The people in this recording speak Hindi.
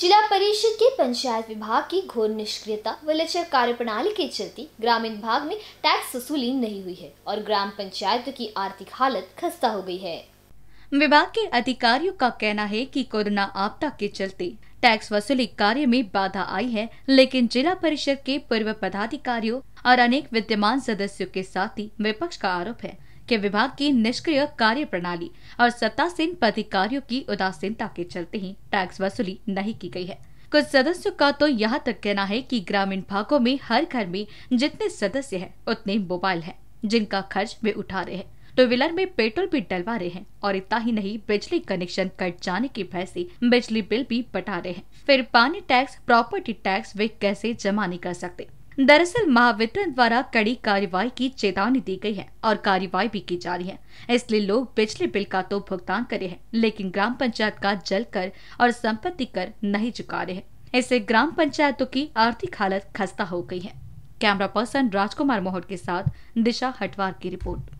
जिला परिषद के पंचायत विभाग की घोर निष्क्रियता व लचर कार्यप्रणाली के चलते ग्रामीण भाग में टैक्स वसूली नहीं हुई है और ग्राम पंचायत की आर्थिक हालत खस्ता हो गई है विभाग के अधिकारियों का कहना है कि कोरोना आपदा के चलते टैक्स वसूली कार्य में बाधा आई है लेकिन जिला परिषद के पूर्व पदाधिकारियों और अनेक विद्यमान सदस्यों के साथ ही विपक्ष का आरोप है के विभाग की निष्क्रिय कार्य प्रणाली और सत्तासीन पदाधिकारियों की उदासीनता के चलते ही टैक्स वसूली नहीं की गई है कुछ सदस्यों का तो यहाँ तक कहना है कि ग्रामीण भागों में हर घर में जितने सदस्य हैं उतने मोबाइल हैं जिनका खर्च वे उठा रहे हैं टू तो व्हीलर में पेट्रोल भी डलवा रहे हैं और इतना ही नहीं बिजली कनेक्शन कट जाने के भय से बिजली बिल भी बटा रहे हैं फिर पानी टैक्स प्रॉपर्टी टैक्स वे कैसे जमा नहीं कर सकते दरअसल महावितरण द्वारा कड़ी कार्यवाही की चेतावनी दी गई है और कार्यवाही भी की जा रही है इसलिए लोग बिजली बिल का तो भुगतान करे हैं लेकिन ग्राम पंचायत का जल कर और संपत्ति कर नहीं चुका रहे हैं इससे ग्राम पंचायतों की आर्थिक हालत खस्ता हो गई है कैमरा पर्सन राजकुमार मोहर के साथ दिशा हटवार की रिपोर्ट